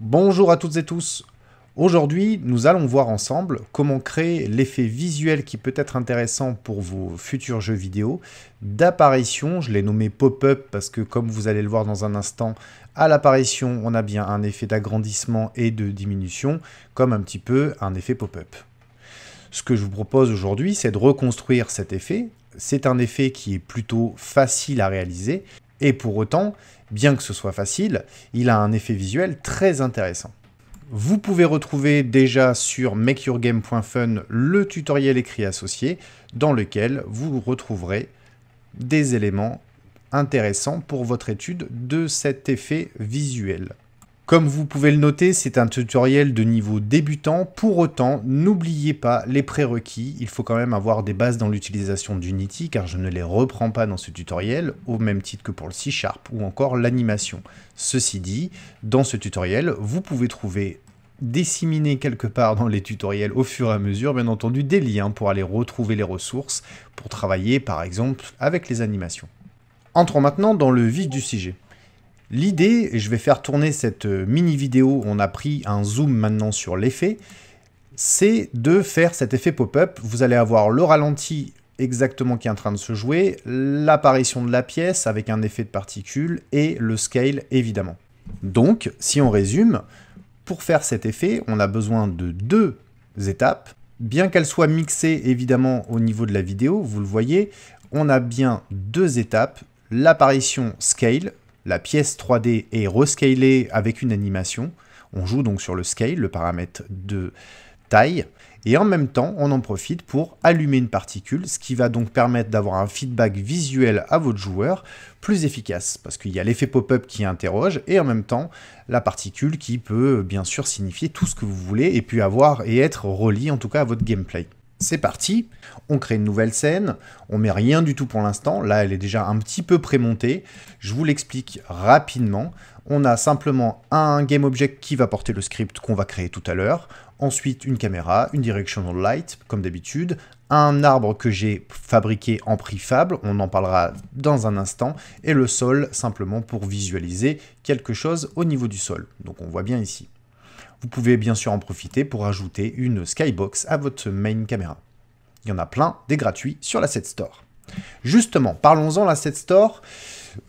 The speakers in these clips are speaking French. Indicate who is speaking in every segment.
Speaker 1: Bonjour à toutes et tous. Aujourd'hui, nous allons voir ensemble comment créer l'effet visuel qui peut être intéressant pour vos futurs jeux vidéo d'apparition. Je l'ai nommé pop-up parce que comme vous allez le voir dans un instant, à l'apparition, on a bien un effet d'agrandissement et de diminution, comme un petit peu un effet pop-up. Ce que je vous propose aujourd'hui, c'est de reconstruire cet effet. C'est un effet qui est plutôt facile à réaliser et pour autant, bien que ce soit facile, il a un effet visuel très intéressant. Vous pouvez retrouver déjà sur makeyourgame.fun le tutoriel écrit associé dans lequel vous retrouverez des éléments intéressants pour votre étude de cet effet visuel. Comme vous pouvez le noter, c'est un tutoriel de niveau débutant. Pour autant, n'oubliez pas les prérequis. Il faut quand même avoir des bases dans l'utilisation d'Unity, car je ne les reprends pas dans ce tutoriel, au même titre que pour le C-Sharp ou encore l'animation. Ceci dit, dans ce tutoriel, vous pouvez trouver disséminé quelque part dans les tutoriels au fur et à mesure, bien entendu, des liens pour aller retrouver les ressources, pour travailler par exemple avec les animations. Entrons maintenant dans le vif du sujet. L'idée, et je vais faire tourner cette euh, mini vidéo, on a pris un zoom maintenant sur l'effet, c'est de faire cet effet pop-up. Vous allez avoir le ralenti exactement qui est en train de se jouer, l'apparition de la pièce avec un effet de particules et le scale évidemment. Donc, si on résume, pour faire cet effet, on a besoin de deux étapes. Bien qu'elles soient mixées évidemment au niveau de la vidéo, vous le voyez, on a bien deux étapes, l'apparition scale la pièce 3D est rescalée avec une animation. On joue donc sur le scale, le paramètre de taille, et en même temps, on en profite pour allumer une particule, ce qui va donc permettre d'avoir un feedback visuel à votre joueur plus efficace, parce qu'il y a l'effet pop-up qui interroge, et en même temps, la particule qui peut bien sûr signifier tout ce que vous voulez, et puis avoir et être relié en tout cas à votre gameplay. C'est parti, on crée une nouvelle scène, on met rien du tout pour l'instant, là elle est déjà un petit peu prémontée, je vous l'explique rapidement. On a simplement un GameObject qui va porter le script qu'on va créer tout à l'heure, ensuite une caméra, une directional light comme d'habitude, un arbre que j'ai fabriqué en fable, on en parlera dans un instant, et le sol simplement pour visualiser quelque chose au niveau du sol. Donc on voit bien ici. Vous pouvez bien sûr en profiter pour ajouter une skybox à votre main caméra. Il y en a plein, des gratuits, sur l'Asset Store. Justement, parlons-en l'Asset Store.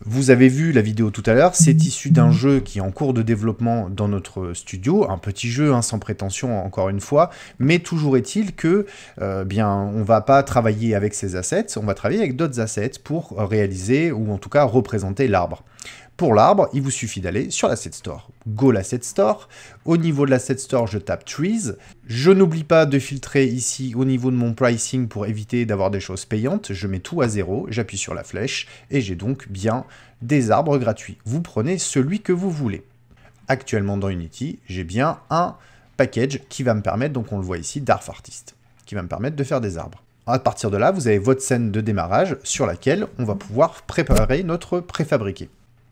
Speaker 1: Vous avez vu la vidéo tout à l'heure, c'est issu d'un jeu qui est en cours de développement dans notre studio, un petit jeu hein, sans prétention encore une fois, mais toujours est-il que euh, bien on va pas travailler avec ces assets, on va travailler avec d'autres assets pour réaliser ou en tout cas représenter l'arbre. Pour l'arbre, il vous suffit d'aller sur l'asset store. Go l'asset store. Au niveau de l'asset store, je tape trees. Je n'oublie pas de filtrer ici au niveau de mon pricing pour éviter d'avoir des choses payantes. Je mets tout à zéro, j'appuie sur la flèche et j'ai donc bien des arbres gratuits. Vous prenez celui que vous voulez. Actuellement dans Unity, j'ai bien un package qui va me permettre, donc on le voit ici, d'Arf Artist, qui va me permettre de faire des arbres. À partir de là, vous avez votre scène de démarrage sur laquelle on va pouvoir préparer notre préfabriqué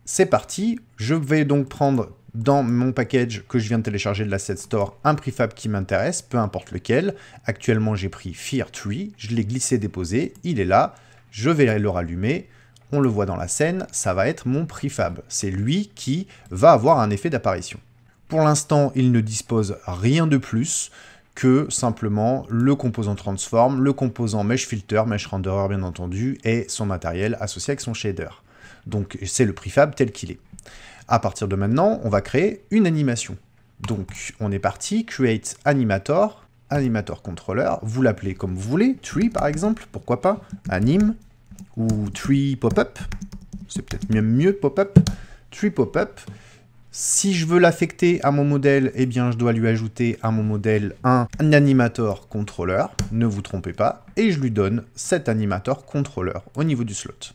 Speaker 1: c'est parti. Je vais donc prendre dans mon package que je viens de télécharger de l'Asset Store un prefab qui m'intéresse, peu importe lequel. Actuellement, j'ai pris Fear Tree, je l'ai glissé, déposé, il est là. Je vais le rallumer. On le voit dans la scène, ça va être mon prefab. C'est lui qui va avoir un effet d'apparition. Pour l'instant, il ne dispose rien de plus que simplement le composant transform, le composant mesh filter, mesh renderer bien entendu, et son matériel associé avec son shader. Donc c'est le prefab tel qu'il est. À partir de maintenant, on va créer une animation. Donc on est parti, create animator, animator controller, vous l'appelez comme vous voulez, tree par exemple, pourquoi pas, anime, ou tree pop-up, c'est peut-être même mieux pop-up, tree pop-up. Si je veux l'affecter à mon modèle, eh bien je dois lui ajouter à mon modèle un animator controller, ne vous trompez pas, et je lui donne cet animator controller au niveau du slot.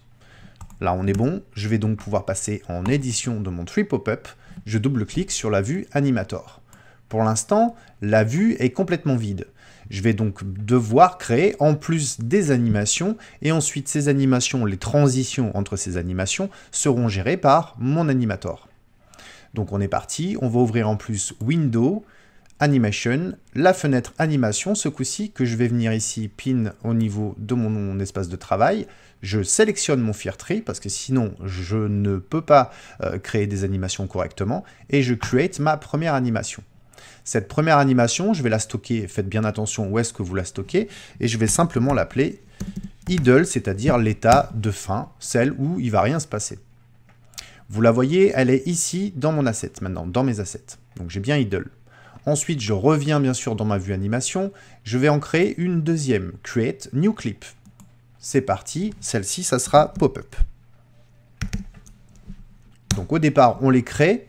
Speaker 1: Là, on est bon. Je vais donc pouvoir passer en édition de mon tree pop-up. Je double-clique sur la vue Animator. Pour l'instant, la vue est complètement vide. Je vais donc devoir créer en plus des animations et ensuite ces animations, les transitions entre ces animations seront gérées par mon animator. Donc on est parti, on va ouvrir en plus Windows, Animation, la fenêtre Animation, ce coup-ci que je vais venir ici pin au niveau de mon, espace de travail. Je sélectionne mon Firetree, parce que sinon je ne peux pas euh, créer des animations correctement et je create ma première animation. Cette première animation, je vais la stocker, faites bien attention où est-ce que vous la stockez, et je vais simplement l'appeler idle, c'est-à-dire l'état de fin, celle où il va rien se passer. Vous la voyez, elle est ici dans mon asset maintenant, dans mes assets. Donc j'ai bien idle. Ensuite, je reviens bien sûr dans ma vue animation. Je vais en créer une deuxième, Create New Clip. C'est parti, celle-ci, ça sera Pop-up. Donc au départ, on les crée,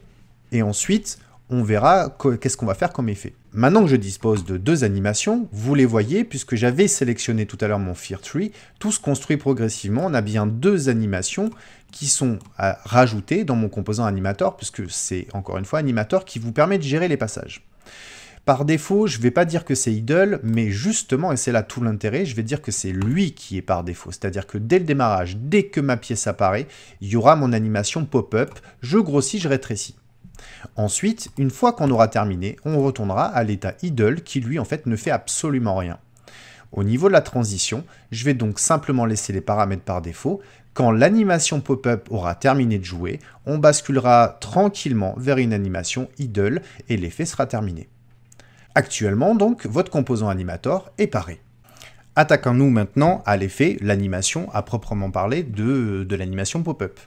Speaker 1: et ensuite, on verra qu'est-ce qu'on va faire comme effet. Maintenant que je dispose de deux animations, vous les voyez, puisque j'avais sélectionné tout à l'heure mon Fear Tree, tout se construit progressivement, on a bien deux animations qui sont à rajouter dans mon composant Animator, puisque c'est encore une fois Animator qui vous permet de gérer les passages. Par défaut, je ne vais pas dire que c'est idle, mais justement, et c'est là tout l'intérêt, je vais dire que c'est lui qui est par défaut. C'est-à-dire que dès le démarrage, dès que ma pièce apparaît, il y aura mon animation pop-up, je grossis, je rétrécis. Ensuite, une fois qu'on aura terminé, on retournera à l'état idle qui lui en fait ne fait absolument rien. Au niveau de la transition, je vais donc simplement laisser les paramètres par défaut. Quand l'animation pop-up aura terminé de jouer, on basculera tranquillement vers une animation idle et l'effet sera terminé. Actuellement donc, votre composant animator est paré. Attaquons-nous maintenant à l'effet, l'animation à proprement parler de, de l'animation pop-up.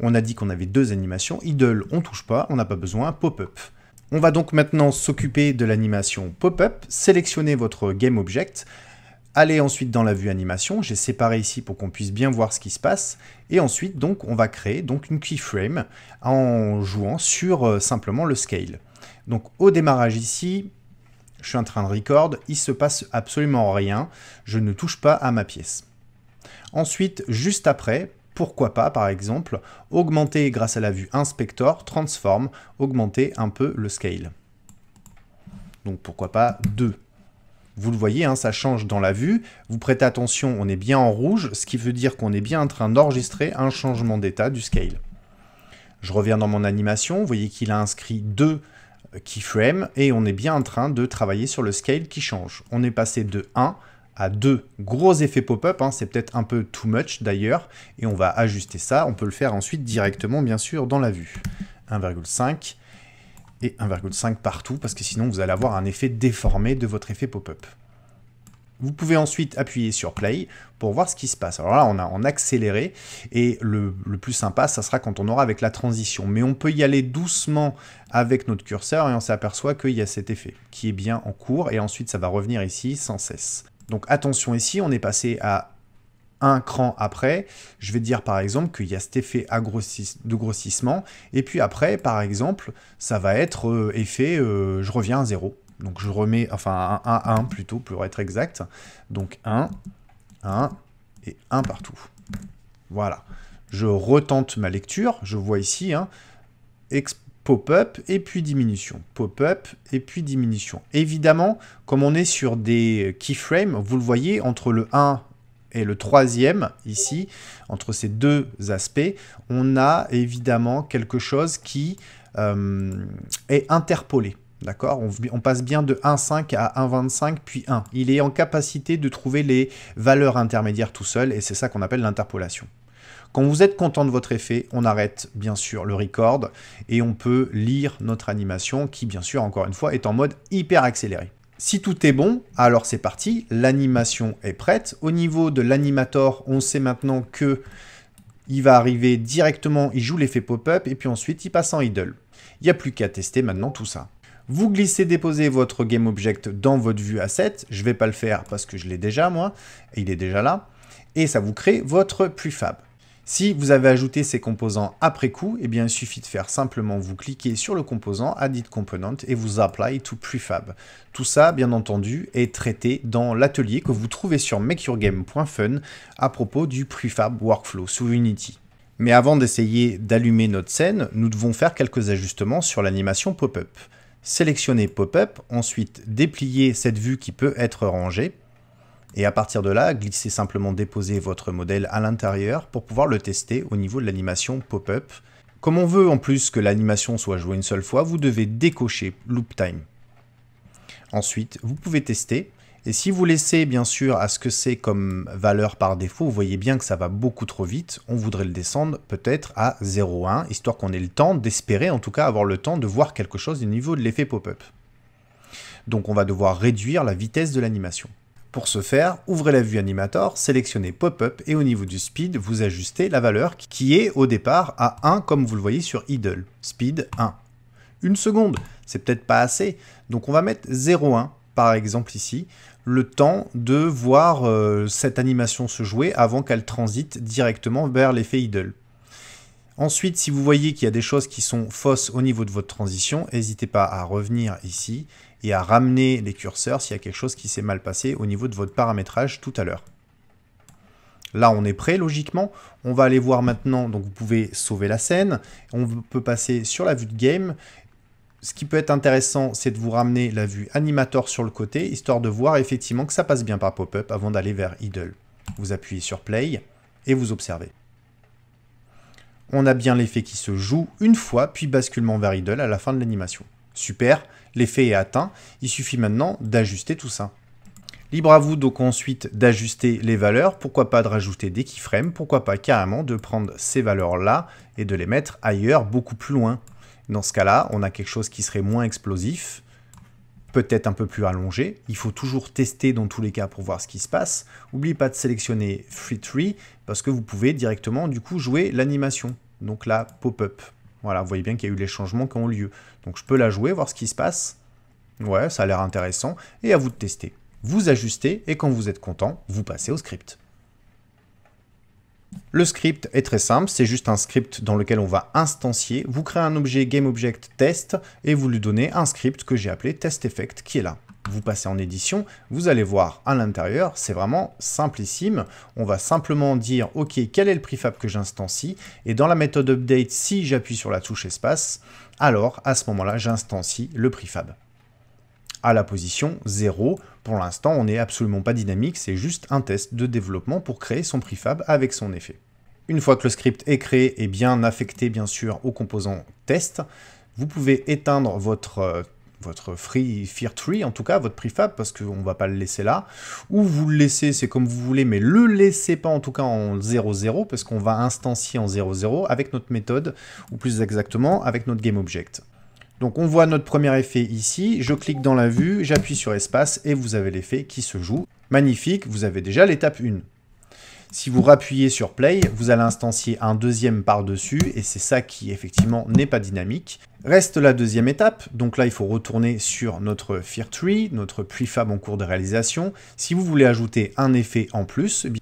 Speaker 1: On a dit qu'on avait deux animations, idle on touche pas, on n'a pas besoin, pop-up. On va donc maintenant s'occuper de l'animation pop-up, sélectionner votre game object aller ensuite dans la vue animation, j'ai séparé ici pour qu'on puisse bien voir ce qui se passe, et ensuite donc on va créer donc une keyframe en jouant sur euh, simplement le scale. Donc au démarrage ici, je suis en train de record, il se passe absolument rien, je ne touche pas à ma pièce. Ensuite, juste après, pourquoi pas, par exemple, augmenter grâce à la vue Inspector, Transform, augmenter un peu le scale. Donc pourquoi pas 2 vous le voyez, hein, ça change dans la vue. Vous prêtez attention, on est bien en rouge, ce qui veut dire qu'on est bien en train d'enregistrer un changement d'état du scale. Je reviens dans mon animation, vous voyez qu'il a inscrit deux euh, keyframes et on est bien en train de travailler sur le scale qui change. On est passé de 1 à deux gros effets pop-up, hein. c'est peut-être un peu too much d'ailleurs, et on va ajuster ça, on peut le faire ensuite directement bien sûr dans la vue. 1,5 et 1,5 partout, parce que sinon vous allez avoir un effet déformé de votre effet pop-up. Vous pouvez ensuite appuyer sur Play pour voir ce qui se passe. Alors là, on a en accéléré, et le, le, plus sympa, ça sera quand on aura avec la transition. Mais on peut y aller doucement avec notre curseur, et on s'aperçoit qu'il y a cet effet qui est bien en cours, et ensuite ça va revenir ici sans cesse. Donc attention ici, on est passé à un cran après, je vais dire par exemple qu'il y a cet effet de grossissement, et puis après, par exemple, ça va être euh, effet euh, je reviens à 0. Donc je remets, enfin à 1, plutôt, pour être exact. Donc 1, 1 et 1 partout. Voilà. Je retente ma lecture, je vois ici, hein, pop-up et puis diminution, pop-up et puis diminution. Évidemment, comme on est sur des keyframes, vous le voyez, entre le 1 et le troisième, ici, entre ces deux aspects, on a évidemment quelque chose qui euh, est interpolé. D'accord on, on, passe bien de 1,5 à 1,25 puis 1. Il est en capacité de trouver les valeurs intermédiaires tout seul et c'est ça qu'on appelle l'interpolation. Quand vous êtes content de votre effet, on arrête bien sûr le record et on peut lire notre animation qui bien sûr encore une fois est en mode hyper accéléré. Si tout est bon, alors c'est parti, l'animation est prête. Au niveau de l'animator, on sait maintenant que il va arriver directement, il joue l'effet pop-up et puis ensuite il passe en idle. Il n'y a plus qu'à tester maintenant tout ça. Vous glissez, déposez votre GameObject dans votre vue asset. Je ne vais pas le faire parce que je l'ai déjà moi, il est déjà là. Et ça vous crée votre prefab. Si vous avez ajouté ces composants après coup, eh bien, il suffit de faire simplement vous cliquer sur le composant Addit Component et vous Apply to Prefab. Tout ça, bien entendu, est traité dans l'atelier que vous trouvez sur makeyourgame.fun à propos du Prefab Workflow sous Unity. Mais avant d'essayer d'allumer notre scène, nous devons faire quelques ajustements sur l'animation pop-up. Sélectionnez pop-up, ensuite déplier cette vue qui peut être rangée, et à partir de là, glissez simplement déposer votre modèle à l'intérieur pour pouvoir le tester au niveau de l'animation pop-up. Comme on veut en plus que l'animation soit jouée une seule fois, vous devez décocher Loop Time. Ensuite, vous pouvez tester. Et si vous laissez bien sûr à ce que c'est comme valeur par défaut, vous voyez bien que ça va beaucoup trop vite, on voudrait le descendre peut-être à 0,1, histoire qu'on ait le temps d'espérer, en tout cas avoir le temps de voir quelque chose au niveau de l'effet pop-up. Donc on va devoir réduire la vitesse de l'animation. Pour ce faire, ouvrez la vue Animator, sélectionnez Pop-up et au niveau du speed, vous ajustez la valeur qui est au départ à 1 comme vous le voyez sur idle, speed 1. Une seconde, c'est peut-être pas assez, donc on va mettre 0,1 par exemple ici, le temps de voir euh, cette animation se jouer avant qu'elle transite directement vers l'effet idle. Ensuite, si vous voyez qu'il y a des choses qui sont fausses au niveau de votre transition, n'hésitez pas à revenir ici et à ramener les curseurs s'il y a quelque chose qui s'est mal passé au niveau de votre paramétrage tout à l'heure. Là, on est prêt, logiquement. On va aller voir maintenant, donc vous pouvez sauver la scène. On peut passer sur la vue de game. Ce qui peut être intéressant, c'est de vous ramener la vue animator sur le côté, histoire de voir effectivement que ça passe bien par pop-up avant d'aller vers idle. Vous appuyez sur play et vous observez. On a bien l'effet qui se joue une fois, puis basculement vers idle à la fin de l'animation. Super, l'effet est atteint, il suffit maintenant d'ajuster tout ça. Libre à vous donc ensuite d'ajuster les valeurs, pourquoi pas de rajouter des keyframes, pourquoi pas carrément de prendre ces valeurs-là et de les mettre ailleurs beaucoup plus loin. Dans ce cas-là, on a quelque chose qui serait moins explosif, peut-être un peu plus allongé. Il faut toujours tester dans tous les cas pour voir ce qui se passe. N'oubliez pas de sélectionner Free parce que vous pouvez directement du coup jouer l'animation, donc la pop-up. Voilà, vous voyez bien qu'il y a eu les changements qui ont lieu. Donc je peux la jouer, voir ce qui se passe. Ouais, ça a l'air intéressant et à vous de tester. Vous ajustez et quand vous êtes content, vous passez au script. Le script est très simple, c'est juste un script dans lequel on va instancier. Vous créez un objet GameObjectTest test et vous lui donnez un script que j'ai appelé testEffect qui est là. Vous passez en édition, vous allez voir à l'intérieur, c'est vraiment simplissime. On va simplement dire OK, quel est le prefab que j'instancie et dans la méthode update si j'appuie sur la touche espace, alors à ce moment-là, j'instancie le prefab à la position 0. Pour l'instant, on n'est absolument pas dynamique, c'est juste un test de développement pour créer son prefab avec son effet. Une fois que le script est créé et bien affecté bien sûr au composant test, vous pouvez éteindre votre euh, votre free fear tree, en tout cas votre prefab, parce qu'on va pas le laisser là, ou vous le laissez, c'est comme vous voulez, mais le laissez pas en tout cas en 0.0, parce qu'on va instancier en 0.0 avec notre méthode, ou plus exactement avec notre game object. Donc on voit notre premier effet ici, je clique dans la vue, j'appuie sur espace et vous avez l'effet qui se joue. Magnifique, vous avez déjà l'étape 1. Si vous rappuyez sur play, vous allez instancier un deuxième par-dessus et c'est ça qui effectivement n'est pas dynamique. Reste la deuxième étape, donc là il faut retourner sur notre Fear Tree, notre fab en cours de réalisation. Si vous voulez ajouter un effet en plus, eh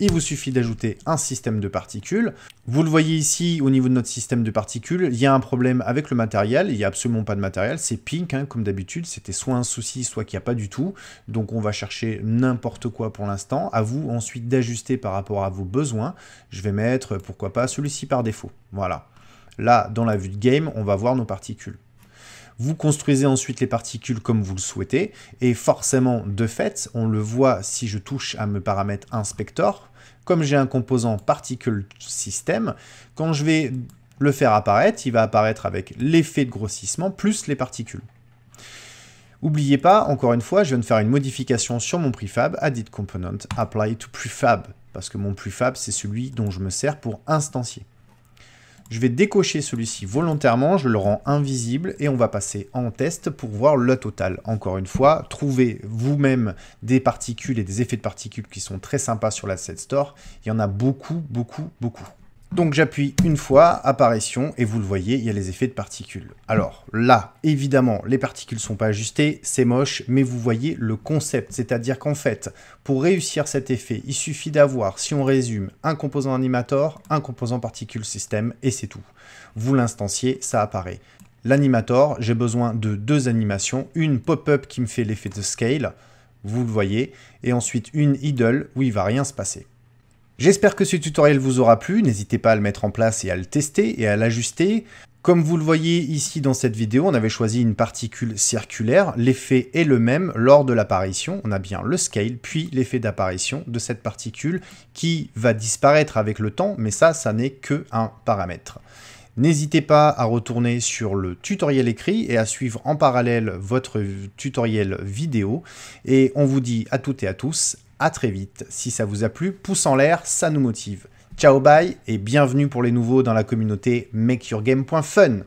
Speaker 1: il vous suffit d'ajouter un système de particules. Vous le voyez ici au niveau de notre système de particules, il y a un problème avec le matériel, il n'y a absolument pas de matériel, c'est pink hein, comme d'habitude, c'était soit un souci, soit qu'il n'y a pas du tout. Donc on va chercher n'importe quoi pour l'instant, à vous ensuite d'ajuster par rapport à vos besoins. Je vais mettre pourquoi pas celui-ci par défaut. Voilà. Là, dans la vue de game, on va voir nos particules. Vous construisez ensuite les particules comme vous le souhaitez, et forcément, de fait, on le voit si je touche à mes paramètres inspector, comme j'ai un composant Particle System, quand je vais le faire apparaître, il va apparaître avec l'effet de grossissement plus les particules. N'oubliez pas, encore une fois, je viens de faire une modification sur mon prefab, addit component, apply to prefab, parce que mon prefab, c'est celui dont je me sers pour instancier. Je vais décocher celui-ci volontairement, je le rends invisible et on va passer en test pour voir le total. Encore une fois, trouvez vous-même des particules et des effets de particules qui sont très sympas sur l'Asset Store. Il y en a beaucoup, beaucoup, beaucoup. Donc j'appuie une fois, apparition, et vous le voyez, il y a les effets de particules. Alors là, évidemment, les particules sont pas ajustées, c'est moche, mais vous voyez le concept. C'est-à-dire qu'en fait, pour réussir cet effet, il suffit d'avoir, si on résume, un composant animator, un composant particule système, et c'est tout. Vous l'instanciez, ça apparaît. L'animator, j'ai besoin de deux animations, une pop-up qui me fait l'effet de scale, vous le voyez, et ensuite une idle où il va rien se passer. J'espère que ce tutoriel vous aura plu, n'hésitez pas à le mettre en place et à le tester et à l'ajuster. Comme vous le voyez ici dans cette vidéo, on avait choisi une particule circulaire, l'effet est le même lors de l'apparition, on a bien le scale puis l'effet d'apparition de cette particule qui va disparaître avec le temps, mais ça, ça n'est que un paramètre. N'hésitez pas à retourner sur le tutoriel écrit et à suivre en parallèle votre tutoriel vidéo. Et on vous dit à toutes et à tous à très vite. Si ça vous a plu, pouce en l'air, ça nous motive. Ciao bye et bienvenue pour les nouveaux dans la communauté makeyourgame.fun.